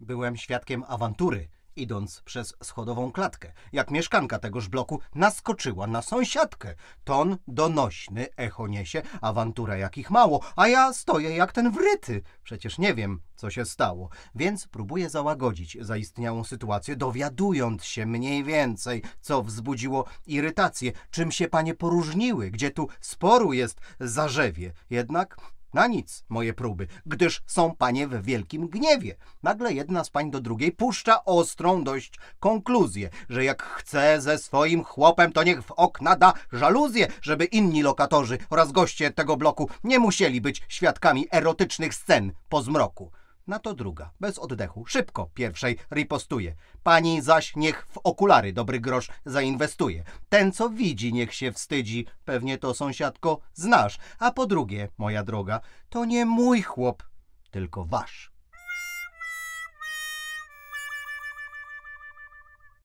Byłem świadkiem awantury, idąc przez schodową klatkę, jak mieszkanka tegoż bloku naskoczyła na sąsiadkę. Ton donośny echo niesie, awantura jakich mało, a ja stoję jak ten wryty. Przecież nie wiem, co się stało, więc próbuję załagodzić zaistniałą sytuację, dowiadując się mniej więcej, co wzbudziło irytację, czym się panie poróżniły, gdzie tu sporu jest zarzewie. Jednak na nic moje próby, gdyż są panie w wielkim gniewie. Nagle jedna z pań do drugiej puszcza ostrą dość konkluzję, że jak chce ze swoim chłopem, to niech w okna da żaluzję, żeby inni lokatorzy oraz goście tego bloku nie musieli być świadkami erotycznych scen po zmroku. Na to druga, bez oddechu, szybko pierwszej ripostuje. Pani zaś niech w okulary dobry grosz zainwestuje. Ten, co widzi, niech się wstydzi, pewnie to sąsiadko znasz. A po drugie, moja droga, to nie mój chłop, tylko wasz.